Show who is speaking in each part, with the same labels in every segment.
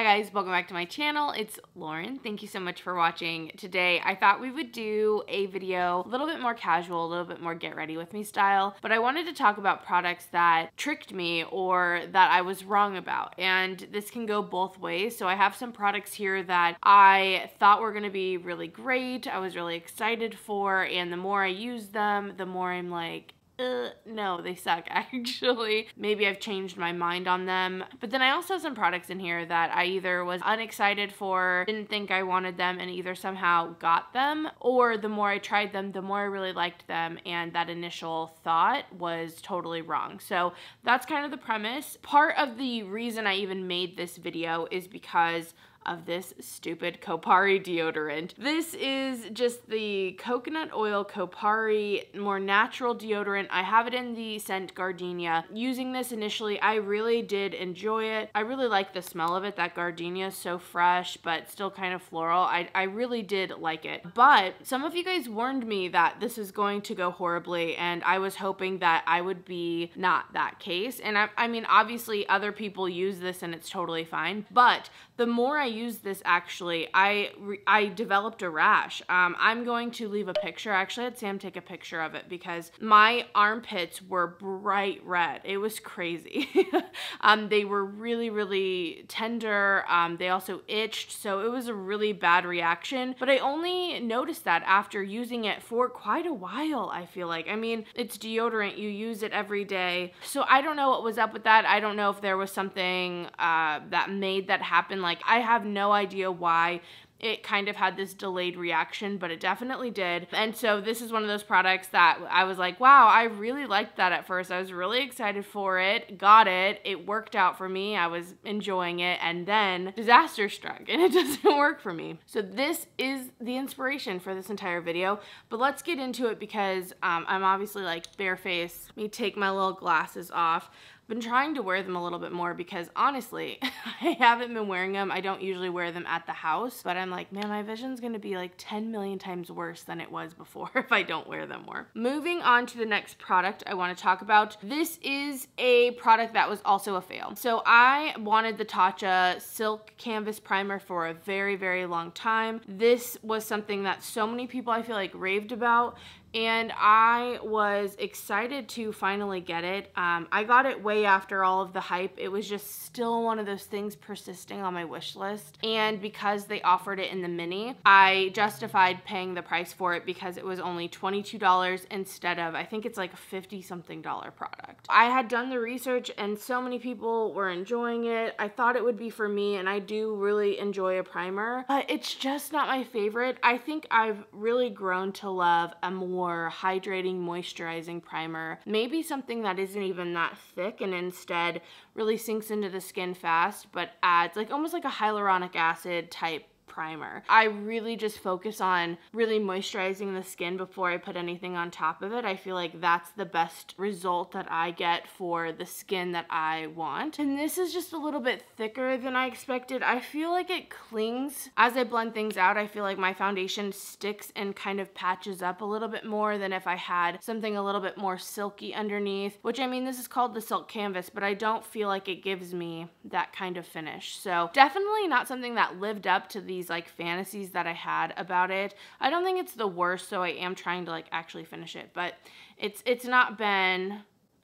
Speaker 1: Hi guys, welcome back to my channel. It's Lauren. Thank you so much for watching. Today I thought we would do a video a little bit more casual, a little bit more get ready with me style, but I wanted to talk about products that tricked me or that I was wrong about. And this can go both ways. So I have some products here that I thought were gonna be really great, I was really excited for, and the more I use them, the more I'm like, uh, no, they suck actually. Maybe I've changed my mind on them. But then I also have some products in here that I either was unexcited for, didn't think I wanted them, and either somehow got them, or the more I tried them, the more I really liked them, and that initial thought was totally wrong. So that's kind of the premise. Part of the reason I even made this video is because of this stupid Kopari deodorant. This is just the coconut oil Kopari, more natural deodorant. I have it in the scent Gardenia. Using this initially, I really did enjoy it. I really like the smell of it. That Gardenia is so fresh, but still kind of floral. I, I really did like it. But some of you guys warned me that this is going to go horribly, and I was hoping that I would be not that case. And I, I mean, obviously other people use this and it's totally fine, but the more I use this, actually, I, I developed a rash. Um, I'm going to leave a picture. I actually had Sam take a picture of it because my armpits were bright red. It was crazy. um, they were really, really tender. Um, they also itched. So it was a really bad reaction. But I only noticed that after using it for quite a while, I feel like. I mean, it's deodorant. You use it every day. So I don't know what was up with that. I don't know if there was something uh, that made that happen like, I have no idea why it kind of had this delayed reaction, but it definitely did. And so this is one of those products that I was like, wow, I really liked that at first. I was really excited for it, got it, it worked out for me, I was enjoying it, and then disaster struck and it doesn't work for me. So this is the inspiration for this entire video, but let's get into it because um, I'm obviously like bareface. Let me take my little glasses off been trying to wear them a little bit more because honestly, I haven't been wearing them. I don't usually wear them at the house, but I'm like, man, my vision's gonna be like 10 million times worse than it was before if I don't wear them more. Moving on to the next product I wanna talk about. This is a product that was also a fail. So I wanted the Tatcha Silk Canvas Primer for a very, very long time. This was something that so many people I feel like raved about and I was excited to finally get it. Um, I got it way after all of the hype. It was just still one of those things persisting on my wish list. And because they offered it in the mini, I justified paying the price for it because it was only $22 instead of, I think it's like a 50 something dollar product. I had done the research and so many people were enjoying it. I thought it would be for me and I do really enjoy a primer, but it's just not my favorite. I think I've really grown to love a more more hydrating, moisturizing primer. Maybe something that isn't even that thick and instead really sinks into the skin fast, but adds like almost like a hyaluronic acid type primer. I really just focus on really moisturizing the skin before I put anything on top of it. I feel like that's the best result that I get for the skin that I want. And this is just a little bit thicker than I expected. I feel like it clings. As I blend things out, I feel like my foundation sticks and kind of patches up a little bit more than if I had something a little bit more silky underneath, which I mean, this is called the silk canvas, but I don't feel like it gives me that kind of finish. So definitely not something that lived up to these these like fantasies that I had about it. I don't think it's the worst, so I am trying to like actually finish it, but it's it's not been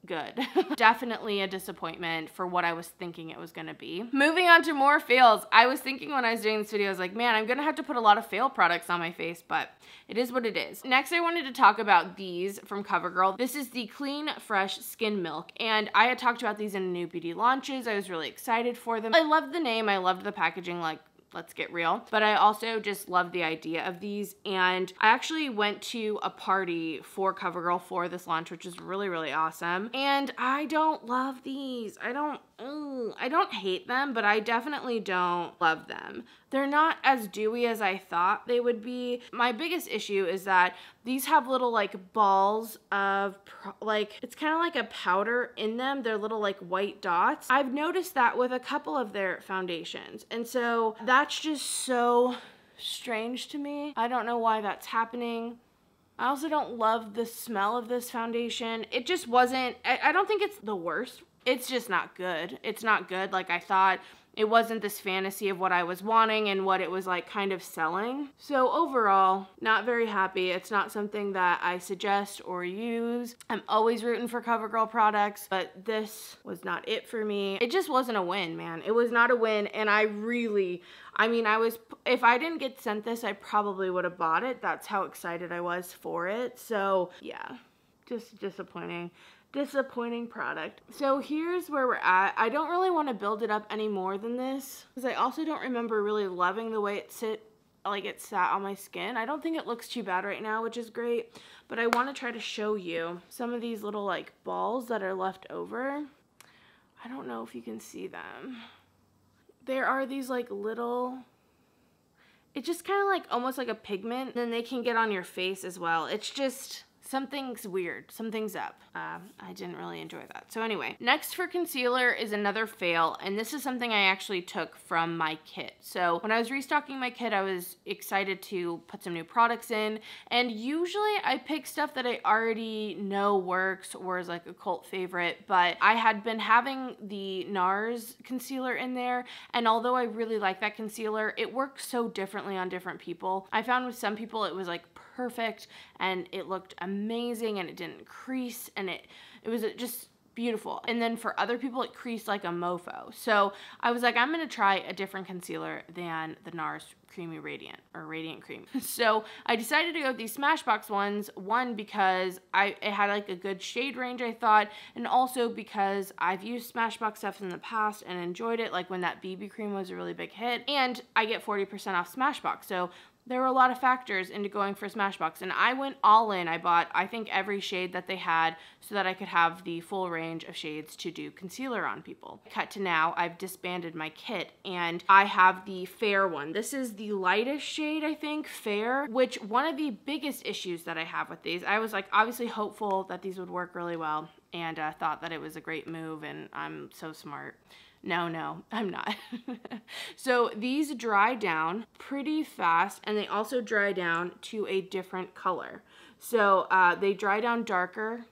Speaker 1: good. Definitely a disappointment for what I was thinking it was gonna be. Moving on to more fails. I was thinking when I was doing this video, I was like, man, I'm gonna have to put a lot of fail products on my face, but it is what it is. Next, I wanted to talk about these from CoverGirl. This is the Clean Fresh Skin Milk, and I had talked about these in new beauty launches. I was really excited for them. I loved the name, I loved the packaging, like let's get real. But I also just love the idea of these. And I actually went to a party for CoverGirl for this launch, which is really, really awesome. And I don't love these. I don't, ooh, I don't hate them, but I definitely don't love them. They're not as dewy as I thought they would be. My biggest issue is that these have little like balls of like, it's kind of like a powder in them. They're little like white dots. I've noticed that with a couple of their foundations. And so that's just so strange to me. I don't know why that's happening. I also don't love the smell of this foundation. It just wasn't, I, I, don't think it's the worst. It's just not good. It's not good like I thought it wasn't this fantasy of what I was wanting and what it was like kind of selling. So overall, not very happy. It's not something that I suggest or use. I'm always rooting for CoverGirl products, but this was not it for me. It just wasn't a win, man. It was not a win and I really, I mean, I was, if I didn't get sent this, I probably would have bought it. That's how excited I was for it. So yeah, just disappointing disappointing product. So here's where we're at. I don't really want to build it up any more than this because I also don't remember really loving the way it sit like it sat on my skin. I don't think it looks too bad right now, which is great, but I want to try to show you some of these little like balls that are left over. I don't know if you can see them. There are these like little it's just kind of like almost like a pigment. Then they can get on your face as well. It's just, something's weird, something's up. Uh, I didn't really enjoy that. So anyway, next for concealer is another fail, and this is something I actually took from my kit. So when I was restocking my kit, I was excited to put some new products in, and usually I pick stuff that I already know works or is like a cult favorite, but I had been having the NARS concealer in there, and although I really like that concealer, it works so differently on different people. I found with some people it was like perfect and it looked amazing and it didn't crease and it, it was just beautiful. And then for other people, it creased like a mofo. So I was like, I'm gonna try a different concealer than the NARS Creamy Radiant or Radiant Cream. so I decided to go with these Smashbox ones, one because I it had like a good shade range I thought, and also because I've used Smashbox stuff in the past and enjoyed it, like when that BB cream was a really big hit, and I get 40% off Smashbox. So there were a lot of factors into going for Smashbox, and I went all in. I bought, I think, every shade that they had so that I could have the full range of shades to do concealer on people. Cut to now, I've disbanded my kit, and I have the fair one. This is the lightest shade, I think, fair, which one of the biggest issues that I have with these, I was like obviously hopeful that these would work really well, and uh, thought that it was a great move, and I'm so smart. No, no, I'm not. so these dry down pretty fast and they also dry down to a different color. So uh, they dry down darker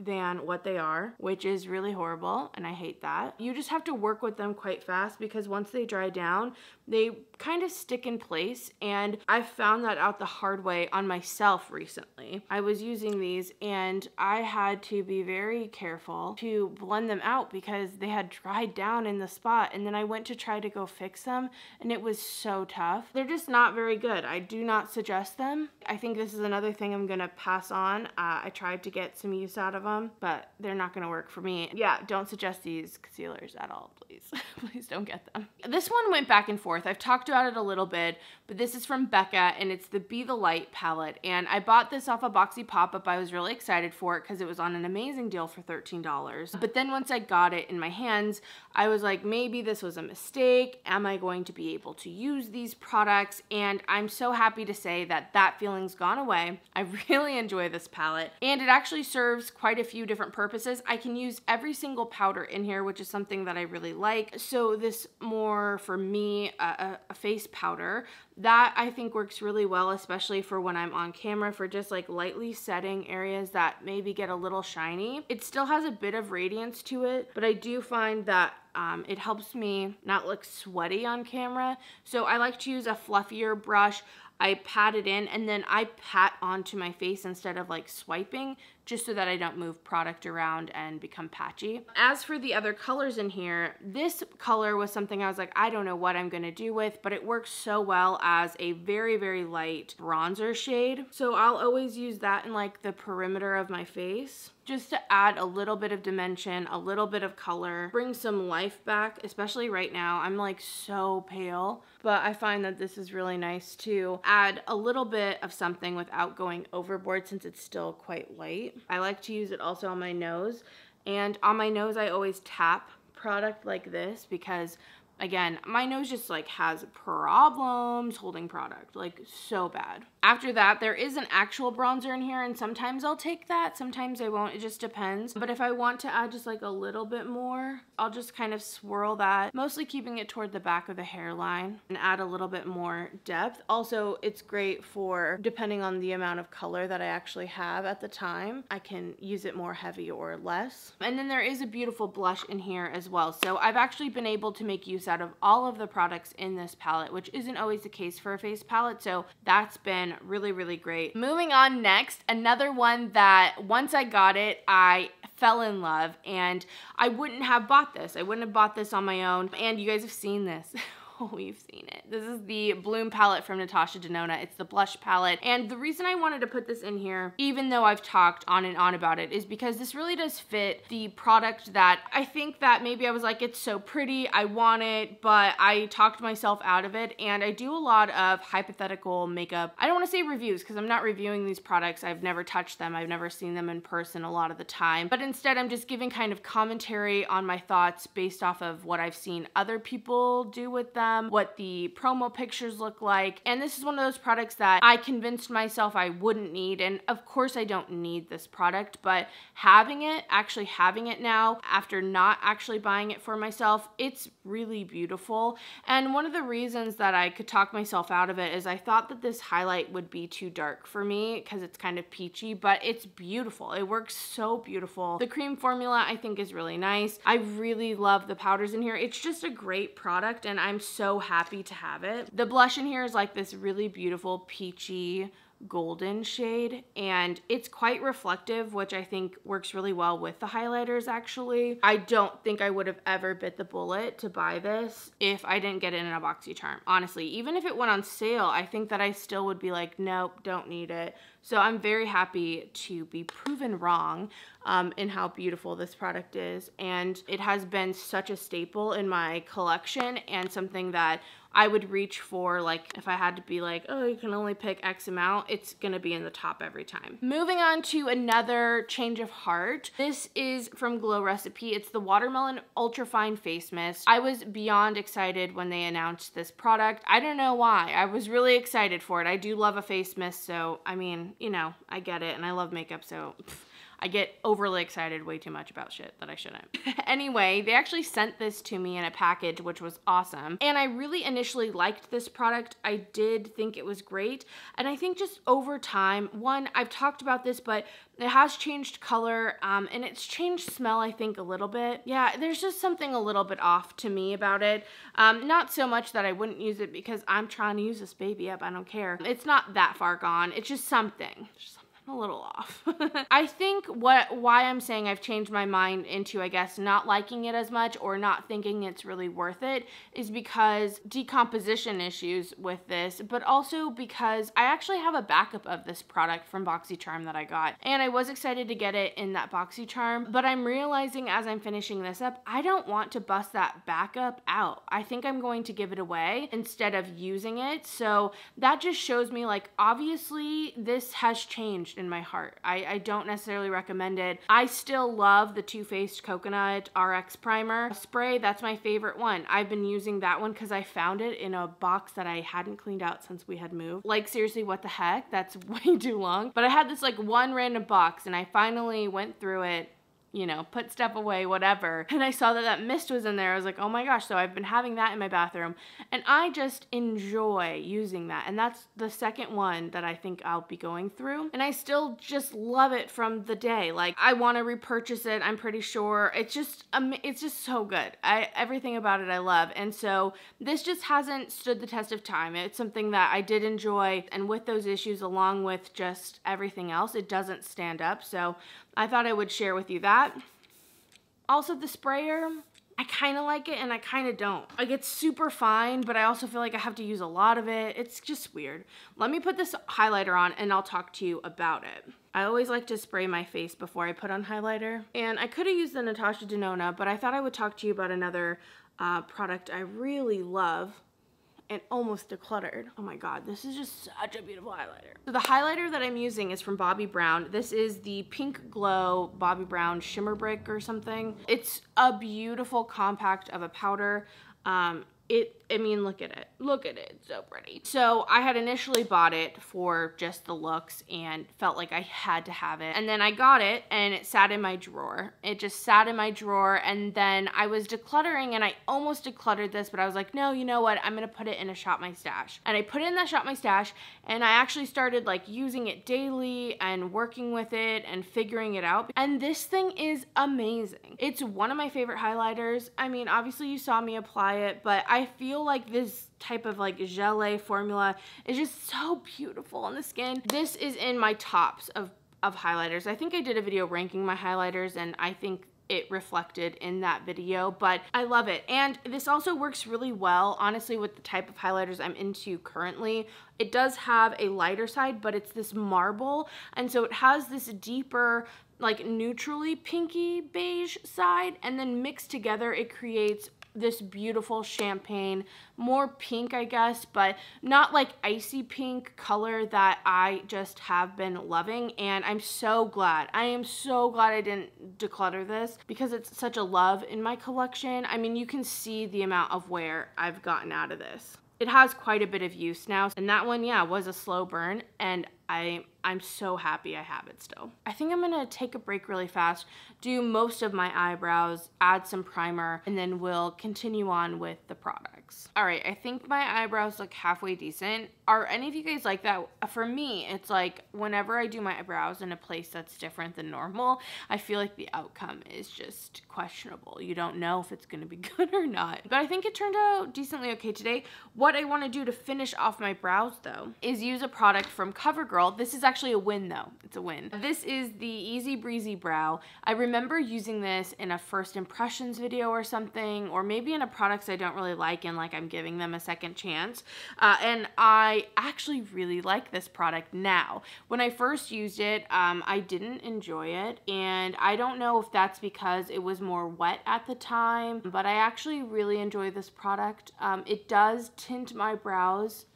Speaker 1: than what they are, which is really horrible and I hate that. You just have to work with them quite fast because once they dry down, they kind of stick in place and I found that out the hard way on myself recently. I was using these and I had to be very careful to blend them out because they had dried down in the spot and then I went to try to go fix them and it was so tough. They're just not very good. I do not suggest them. I think this is another thing I'm gonna pass on. Uh, I tried to get some use out of them but they're not gonna work for me. Yeah, don't suggest these concealers at all, please. please don't get them. This one went back and forth. I've talked talked about it a little bit, but this is from Becca and it's the Be the Light palette. And I bought this off a of boxy pop-up. I was really excited for it because it was on an amazing deal for $13. But then once I got it in my hands, I was like, maybe this was a mistake. Am I going to be able to use these products? And I'm so happy to say that that feeling's gone away. I really enjoy this palette and it actually serves quite a few different purposes. I can use every single powder in here, which is something that I really like. So this more for me, a face powder. That I think works really well, especially for when I'm on camera for just like lightly setting areas that maybe get a little shiny. It still has a bit of radiance to it, but I do find that um, it helps me not look sweaty on camera. So I like to use a fluffier brush. I pat it in and then I pat onto my face instead of like swiping just so that I don't move product around and become patchy. As for the other colors in here, this color was something I was like, I don't know what I'm gonna do with, but it works so well as a very, very light bronzer shade. So I'll always use that in like the perimeter of my face just to add a little bit of dimension, a little bit of color, bring some life back, especially right now. I'm like so pale, but I find that this is really nice to add a little bit of something without going overboard since it's still quite light. I like to use it also on my nose and on my nose, I always tap product like this because Again, my nose just like has problems holding product, like so bad. After that, there is an actual bronzer in here and sometimes I'll take that, sometimes I won't, it just depends. But if I want to add just like a little bit more, I'll just kind of swirl that, mostly keeping it toward the back of the hairline and add a little bit more depth. Also, it's great for, depending on the amount of color that I actually have at the time, I can use it more heavy or less. And then there is a beautiful blush in here as well. So I've actually been able to make use out of all of the products in this palette, which isn't always the case for a face palette. So that's been really, really great. Moving on next, another one that once I got it, I fell in love and I wouldn't have bought this. I wouldn't have bought this on my own. And you guys have seen this. we've seen it. This is the Bloom palette from Natasha Denona. It's the blush palette. And the reason I wanted to put this in here, even though I've talked on and on about it, is because this really does fit the product that I think that maybe I was like, it's so pretty, I want it, but I talked myself out of it. And I do a lot of hypothetical makeup. I don't want to say reviews because I'm not reviewing these products. I've never touched them. I've never seen them in person a lot of the time. But instead, I'm just giving kind of commentary on my thoughts based off of what I've seen other people do with them them, what the promo pictures look like. And this is one of those products that I convinced myself I wouldn't need. And of course I don't need this product, but having it, actually having it now after not actually buying it for myself, it's really beautiful. And one of the reasons that I could talk myself out of it is I thought that this highlight would be too dark for me because it's kind of peachy, but it's beautiful. It works so beautiful. The cream formula I think is really nice. I really love the powders in here. It's just a great product and I'm so happy to have it. The blush in here is like this really beautiful peachy golden shade and it's quite reflective which I think works really well with the highlighters actually. I don't think I would have ever bit the bullet to buy this if I didn't get it in a BoxyCharm. Honestly, even if it went on sale, I think that I still would be like, nope, don't need it. So I'm very happy to be proven wrong um, in how beautiful this product is. And it has been such a staple in my collection and something that I would reach for like if I had to be like, oh, you can only pick X amount, it's gonna be in the top every time. Moving on to another change of heart. This is from Glow Recipe. It's the Watermelon Ultra Fine Face Mist. I was beyond excited when they announced this product. I don't know why. I was really excited for it. I do love a face mist, so I mean, you know, I get it and I love makeup, so. Pfft. I get overly excited way too much about shit that I shouldn't. anyway, they actually sent this to me in a package, which was awesome. And I really initially liked this product. I did think it was great. And I think just over time, one, I've talked about this, but it has changed color um, and it's changed smell, I think, a little bit. Yeah, there's just something a little bit off to me about it. Um, not so much that I wouldn't use it because I'm trying to use this baby up. I don't care. It's not that far gone. It's just something. just a little off. I think what why I'm saying I've changed my mind into I guess not liking it as much or not thinking it's really worth it is because decomposition issues with this, but also because I actually have a backup of this product from BoxyCharm that I got. And I was excited to get it in that BoxyCharm, but I'm realizing as I'm finishing this up, I don't want to bust that backup out. I think I'm going to give it away instead of using it. So that just shows me like obviously this has changed in my heart. I, I don't necessarily recommend it. I still love the Too Faced Coconut RX Primer Spray. That's my favorite one. I've been using that one because I found it in a box that I hadn't cleaned out since we had moved. Like seriously, what the heck? That's way too long. But I had this like one random box and I finally went through it you know, put stuff away, whatever. And I saw that that mist was in there. I was like, oh my gosh. So I've been having that in my bathroom. And I just enjoy using that. And that's the second one that I think I'll be going through. And I still just love it from the day. Like I want to repurchase it. I'm pretty sure it's just, um, it's just so good. I, everything about it I love. And so this just hasn't stood the test of time. It's something that I did enjoy. And with those issues, along with just everything else, it doesn't stand up. So I thought I would share with you that that. Also the sprayer, I kind of like it and I kind of don't. Like it's super fine, but I also feel like I have to use a lot of it. It's just weird. Let me put this highlighter on and I'll talk to you about it. I always like to spray my face before I put on highlighter. And I could have used the Natasha Denona, but I thought I would talk to you about another uh, product I really love and almost decluttered. Oh my God, this is just such a beautiful highlighter. So the highlighter that I'm using is from Bobbi Brown. This is the Pink Glow Bobbi Brown Shimmer Brick or something. It's a beautiful compact of a powder. Um, it I mean, look at it. Look at it. It's so pretty. So I had initially bought it for just the looks and felt like I had to have it. And then I got it and it sat in my drawer. It just sat in my drawer. And then I was decluttering and I almost decluttered this, but I was like, no, you know what? I'm going to put it in a Shop My Stash. And I put it in that Shop My Stash and I actually started like using it daily and working with it and figuring it out. And this thing is amazing. It's one of my favorite highlighters. I mean, obviously you saw me apply it, but I feel feel like this type of like gelée formula is just so beautiful on the skin. This is in my tops of, of highlighters. I think I did a video ranking my highlighters and I think it reflected in that video, but I love it. And this also works really well, honestly, with the type of highlighters I'm into currently. It does have a lighter side, but it's this marble, and so it has this deeper, like neutrally pinky beige side, and then mixed together, it creates this beautiful champagne, more pink, I guess, but not like icy pink color that I just have been loving. And I'm so glad. I am so glad I didn't declutter this because it's such a love in my collection. I mean, you can see the amount of wear I've gotten out of this it has quite a bit of use now. And that one, yeah, was a slow burn. And I, I'm so happy I have it still. I think I'm gonna take a break really fast, do most of my eyebrows, add some primer, and then we'll continue on with the products. All right, I think my eyebrows look halfway decent. Are any of you guys like that? For me, it's like whenever I do my eyebrows in a place that's different than normal, I feel like the outcome is just questionable. You don't know if it's gonna be good or not. But I think it turned out decently okay today. What I wanna do to finish off my brows though is use a product from CoverGirl girl. This is actually a win though. It's a win. This is the Easy Breezy Brow. I remember using this in a first impressions video or something, or maybe in a product I don't really like and like I'm giving them a second chance. Uh, and I actually really like this product now. When I first used it, um, I didn't enjoy it. And I don't know if that's because it was more wet at the time, but I actually really enjoy this product. Um, it does tint my brows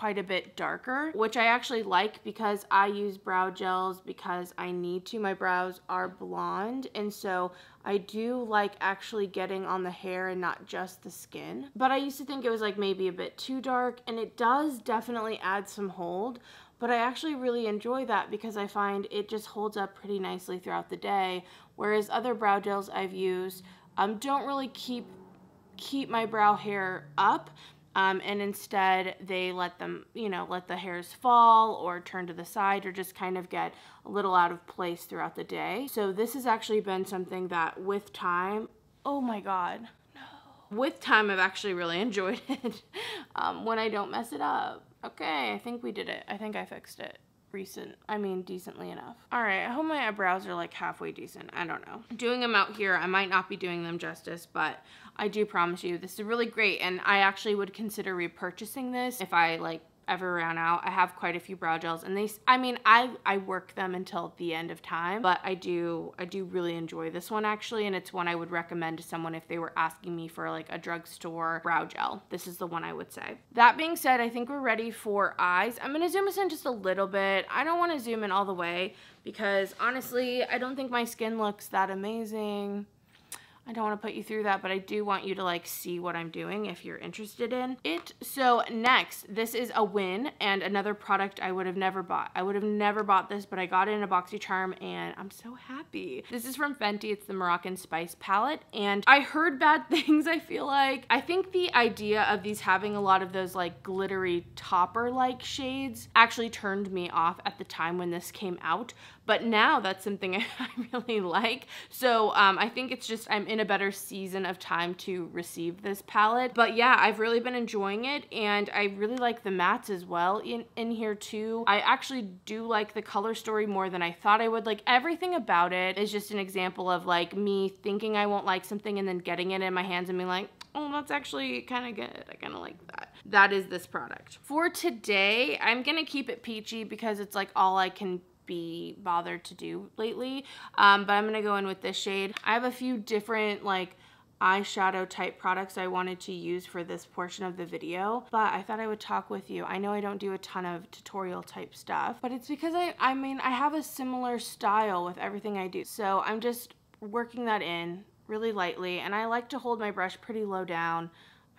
Speaker 1: quite a bit darker, which I actually like because I use brow gels because I need to. My brows are blonde, and so I do like actually getting on the hair and not just the skin. But I used to think it was like maybe a bit too dark, and it does definitely add some hold, but I actually really enjoy that because I find it just holds up pretty nicely throughout the day, whereas other brow gels I've used um, don't really keep keep my brow hair up um, and instead, they let them, you know, let the hairs fall or turn to the side or just kind of get a little out of place throughout the day. So this has actually been something that with time, oh my God, no. With time, I've actually really enjoyed it um, when I don't mess it up. Okay, I think we did it. I think I fixed it recent, I mean decently enough. All right, I hope my eyebrows are like halfway decent. I don't know. Doing them out here, I might not be doing them justice, but I do promise you this is really great and I actually would consider repurchasing this if I like ever ran out. I have quite a few brow gels and they, I mean, I, I work them until the end of time, but I do, I do really enjoy this one actually. And it's one I would recommend to someone if they were asking me for like a drugstore brow gel. This is the one I would say. That being said, I think we're ready for eyes. I'm going to zoom us in just a little bit. I don't want to zoom in all the way because honestly, I don't think my skin looks that amazing. I don't want to put you through that, but I do want you to like see what I'm doing if you're interested in it. So next, this is a win and another product I would have never bought. I would have never bought this, but I got it in a BoxyCharm and I'm so happy. This is from Fenty. It's the Moroccan Spice palette. And I heard bad things, I feel like. I think the idea of these having a lot of those like glittery topper-like shades actually turned me off at the time when this came out. But now that's something I really like. So um, I think it's just, I'm in a better season of time to receive this palette. But yeah, I've really been enjoying it and I really like the mattes as well in, in here too. I actually do like the color story more than I thought I would. Like everything about it is just an example of like me thinking I won't like something and then getting it in my hands and being like, oh, that's actually kind of good. I kind of like that. That is this product. For today, I'm going to keep it peachy because it's like all I can be bothered to do lately. Um, but I'm gonna go in with this shade. I have a few different like eyeshadow type products I wanted to use for this portion of the video, but I thought I would talk with you. I know I don't do a ton of tutorial type stuff, but it's because I, I mean, I have a similar style with everything I do. So I'm just working that in really lightly and I like to hold my brush pretty low down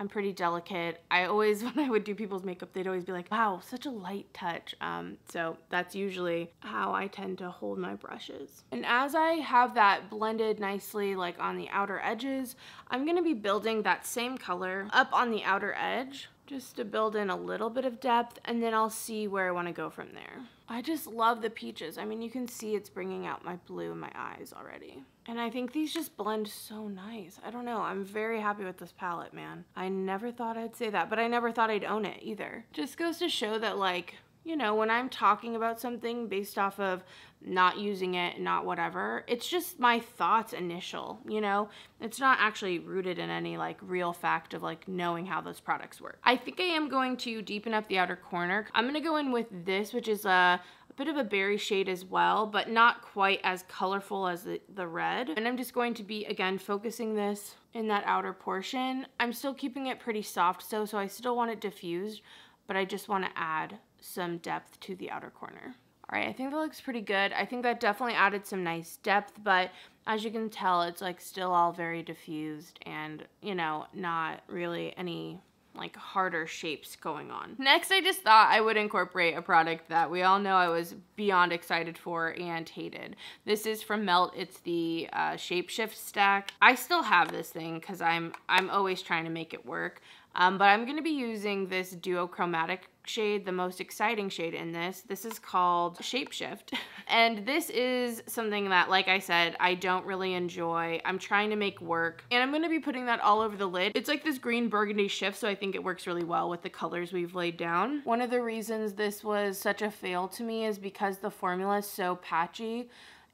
Speaker 1: I'm pretty delicate. I always, when I would do people's makeup, they'd always be like, wow, such a light touch. Um, so that's usually how I tend to hold my brushes. And as I have that blended nicely, like on the outer edges, I'm gonna be building that same color up on the outer edge just to build in a little bit of depth and then I'll see where I wanna go from there. I just love the peaches. I mean, you can see it's bringing out my blue in my eyes already. And I think these just blend so nice. I don't know. I'm very happy with this palette, man. I never thought I'd say that, but I never thought I'd own it either. Just goes to show that like, you know, when I'm talking about something based off of not using it, not whatever, it's just my thoughts initial, you know? It's not actually rooted in any like real fact of like knowing how those products work. I think I am going to deepen up the outer corner. I'm gonna go in with this, which is a a bit of a berry shade as well, but not quite as colorful as the, the red. And I'm just going to be, again, focusing this in that outer portion. I'm still keeping it pretty soft, so, so I still want it diffused, but I just want to add some depth to the outer corner. All right, I think that looks pretty good. I think that definitely added some nice depth, but as you can tell, it's like still all very diffused and, you know, not really any like harder shapes going on. Next, I just thought I would incorporate a product that we all know I was beyond excited for and hated. This is from Melt. It's the uh, Shapeshift stack. I still have this thing because I'm I'm always trying to make it work, um, but I'm going to be using this duochromatic shade, the most exciting shade in this. This is called Shapeshift. and this is something that, like I said, I don't really enjoy. I'm trying to make work. And I'm going to be putting that all over the lid. It's like this green burgundy shift, so I think it works really well with the colors we've laid down. One of the reasons this was such a fail to me is because the formula is so patchy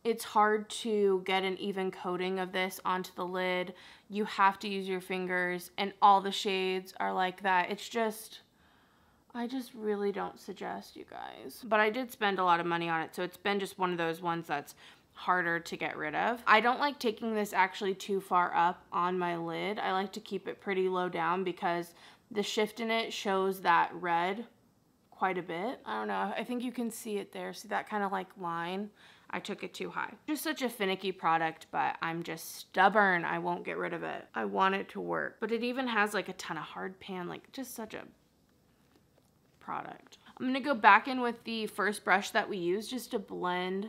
Speaker 1: it's hard to get an even coating of this onto the lid. You have to use your fingers and all the shades are like that. It's just, I just really don't suggest you guys. But I did spend a lot of money on it, so it's been just one of those ones that's harder to get rid of. I don't like taking this actually too far up on my lid. I like to keep it pretty low down because the shift in it shows that red quite a bit. I don't know. I think you can see it there. See that kind of like line? I took it too high. Just such a finicky product, but I'm just stubborn. I won't get rid of it. I want it to work. But it even has like a ton of hard pan, like just such a product. I'm gonna go back in with the first brush that we used just to blend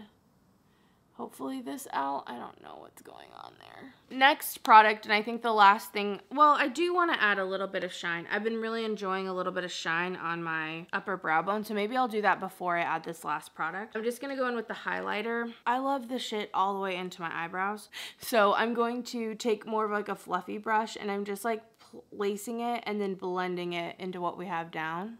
Speaker 1: hopefully this out. I don't know what's going on there. Next product, and I think the last thing, well, I do want to add a little bit of shine. I've been really enjoying a little bit of shine on my upper brow bone, so maybe I'll do that before I add this last product. I'm just going to go in with the highlighter. I love the shit all the way into my eyebrows, so I'm going to take more of like a fluffy brush, and I'm just like placing it and then blending it into what we have down.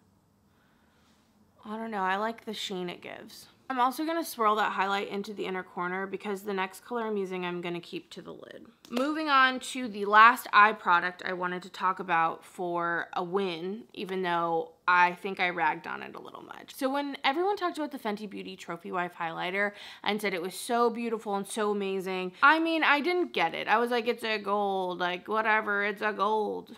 Speaker 1: I don't know, I like the sheen it gives. I'm also gonna swirl that highlight into the inner corner because the next color I'm using, I'm gonna keep to the lid. Moving on to the last eye product I wanted to talk about for a win, even though I think I ragged on it a little much. So when everyone talked about the Fenty Beauty Trophy Wife highlighter and said it was so beautiful and so amazing, I mean, I didn't get it. I was like, it's a gold, like whatever, it's a gold.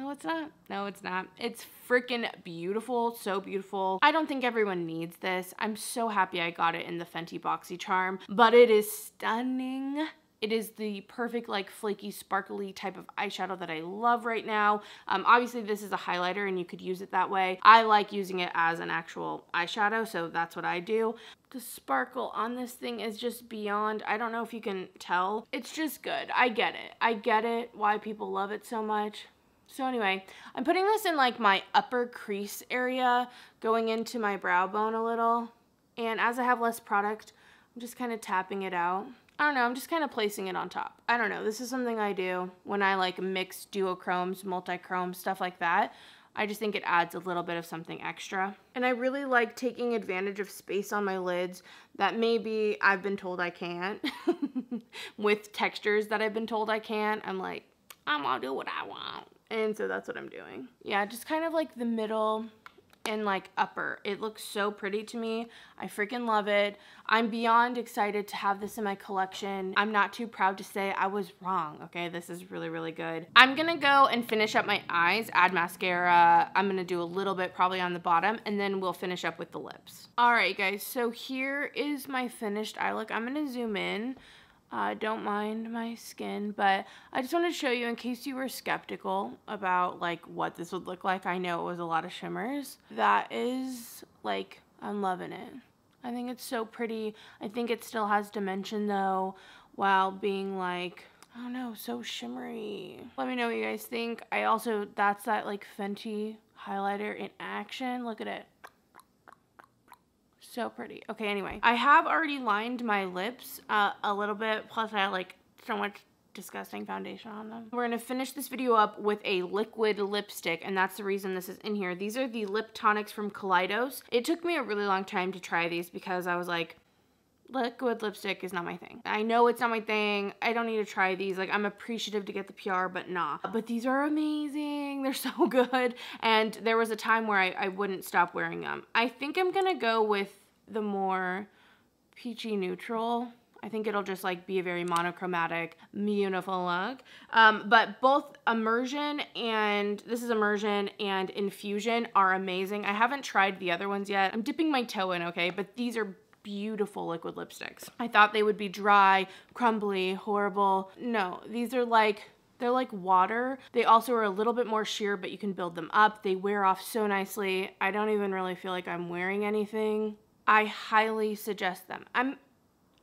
Speaker 1: No, it's not. No, it's not. It's freaking beautiful. So beautiful. I don't think everyone needs this. I'm so happy I got it in the Fenty Boxy Charm, but it is stunning. It is the perfect like flaky sparkly type of eyeshadow that I love right now. Um, obviously this is a highlighter and you could use it that way. I like using it as an actual eyeshadow so that's what I do. The sparkle on this thing is just beyond, I don't know if you can tell. It's just good. I get it. I get it why people love it so much. So anyway, I'm putting this in like my upper crease area, going into my brow bone a little. And as I have less product, I'm just kind of tapping it out. I don't know, I'm just kind of placing it on top. I don't know, this is something I do when I like mix duochromes, multichromes, stuff like that. I just think it adds a little bit of something extra. And I really like taking advantage of space on my lids that maybe I've been told I can't with textures that I've been told I can't. I'm like, I'm gonna do what I want. And so that's what I'm doing. Yeah, just kind of like the middle and like upper. It looks so pretty to me. I freaking love it. I'm beyond excited to have this in my collection. I'm not too proud to say I was wrong, okay? This is really, really good. I'm gonna go and finish up my eyes, add mascara. I'm gonna do a little bit probably on the bottom and then we'll finish up with the lips. All right, guys, so here is my finished eye look. I'm gonna zoom in uh, don't mind my skin, but I just wanted to show you in case you were skeptical about like what this would look like. I know it was a lot of shimmers. That is like, I'm loving it. I think it's so pretty. I think it still has dimension though, while being like, I don't know, so shimmery. Let me know what you guys think. I also, that's that like Fenty highlighter in action. Look at it so pretty. Okay, anyway. I have already lined my lips uh, a little bit. Plus, I like so much disgusting foundation on them. We're gonna finish this video up with a liquid lipstick and that's the reason this is in here. These are the lip tonics from Kaleidos. It took me a really long time to try these because I was like, liquid lipstick is not my thing. I know it's not my thing. I don't need to try these. Like I'm appreciative to get the PR, but nah. But these are amazing. They're so good. And there was a time where I, I wouldn't stop wearing them. I think I'm gonna go with the more peachy neutral. I think it'll just like be a very monochromatic, beautiful look. Um, but both immersion and this is immersion and infusion are amazing. I haven't tried the other ones yet. I'm dipping my toe in, okay? But these are beautiful liquid lipsticks. I thought they would be dry, crumbly, horrible. No, these are like they're like water. They also are a little bit more sheer, but you can build them up. They wear off so nicely. I don't even really feel like I'm wearing anything. I highly suggest them. I'm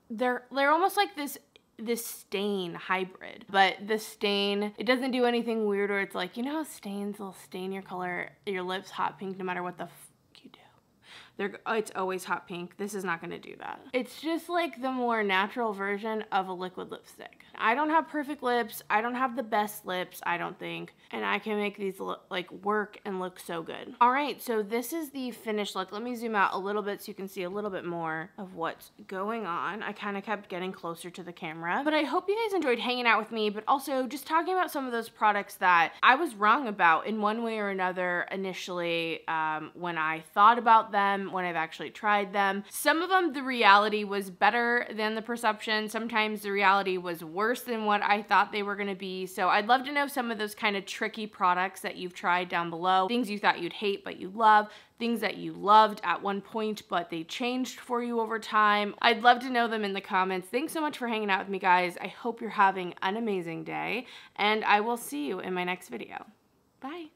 Speaker 1: they're they're almost like this this stain hybrid, but the stain, it doesn't do anything weird or it's like, you know how stains will stain your color, your lips hot pink no matter what the they're, it's always hot pink. This is not gonna do that. It's just like the more natural version of a liquid lipstick. I don't have perfect lips. I don't have the best lips, I don't think. And I can make these look, like work and look so good. All right, so this is the finished look. Let me zoom out a little bit so you can see a little bit more of what's going on. I kind of kept getting closer to the camera. But I hope you guys enjoyed hanging out with me, but also just talking about some of those products that I was wrong about in one way or another initially um, when I thought about them when I've actually tried them. Some of them, the reality was better than the perception. Sometimes the reality was worse than what I thought they were gonna be. So I'd love to know some of those kind of tricky products that you've tried down below, things you thought you'd hate but you love, things that you loved at one point but they changed for you over time. I'd love to know them in the comments. Thanks so much for hanging out with me, guys. I hope you're having an amazing day, and I will see you in my next video. Bye.